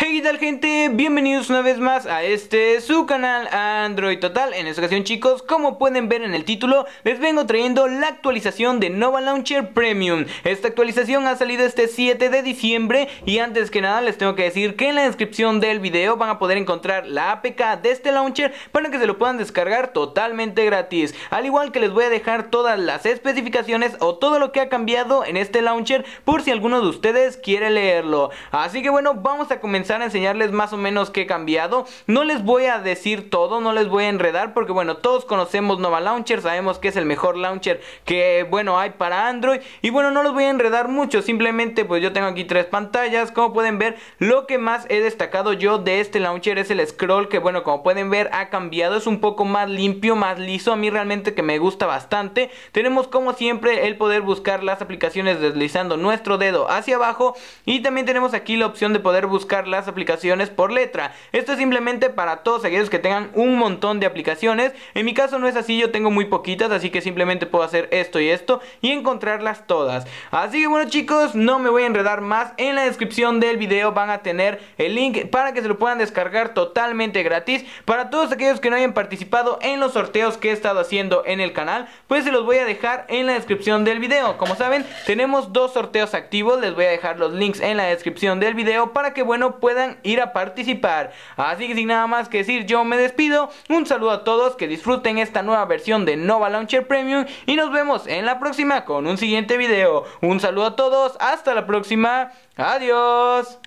Hey, ¿qué tal gente? Bienvenidos una vez más a este su canal Android Total. En esta ocasión chicos, como pueden ver en el título, les vengo trayendo la actualización de Nova Launcher Premium. Esta actualización ha salido este 7 de diciembre y antes que nada les tengo que decir que en la descripción del video van a poder encontrar la APK de este launcher para que se lo puedan descargar totalmente gratis. Al igual que les voy a dejar todas las especificaciones o todo lo que ha cambiado en este launcher por si alguno de ustedes quiere leerlo. Así que bueno, vamos a comenzar a enseñarles más o menos qué he cambiado. No les voy a decir todo, no les voy a enredar porque bueno, todos conocemos Nova Launcher, sabemos que es el mejor launcher que bueno hay para Android y bueno, no los voy a enredar mucho, simplemente pues yo tengo aquí tres pantallas, como pueden ver, lo que más he destacado yo de este launcher es el scroll que bueno, como pueden ver ha cambiado, es un poco más limpio, más liso, a mí realmente que me gusta bastante. Tenemos como siempre el poder buscar las aplicaciones deslizando nuestro dedo hacia abajo y también tenemos aquí la opción de poder buscar las aplicaciones por letra. Esto es simplemente para todos aquellos que tengan un montón de aplicaciones. En mi caso no es así, yo tengo muy poquitas, así que simplemente puedo hacer esto y esto y encontrarlas todas. Así que bueno chicos, no me voy a enredar más. En la descripción del vídeo van a tener el link para que se lo puedan descargar totalmente gratis. Para todos aquellos que no hayan participado en los sorteos que he estado haciendo en el canal, pues se los voy a dejar en la descripción del vídeo Como saben, tenemos dos sorteos activos, les voy a dejar los links en la descripción del vídeo para que bueno, puedan ir a participar. Así que sin nada más que decir, yo me despido. Un saludo a todos, que disfruten esta nueva versión de Nova Launcher Premium y nos vemos en la próxima con un siguiente video. Un saludo a todos, hasta la próxima. Adiós.